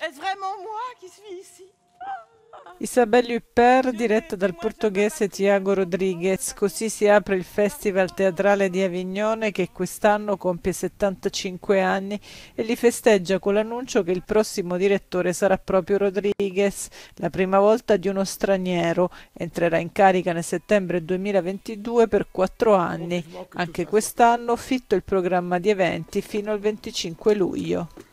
È-ce vraiment moi qui suis ici? Isabelle Huppert, diretta dal portoghese Tiago Rodriguez, così si apre il Festival Teatrale di Avignone che quest'anno compie 75 anni e li festeggia con l'annuncio che il prossimo direttore sarà proprio Rodriguez, la prima volta di uno straniero. Entrerà in carica nel settembre 2022 per quattro anni. Anche quest'anno fitto il programma di eventi fino al 25 luglio.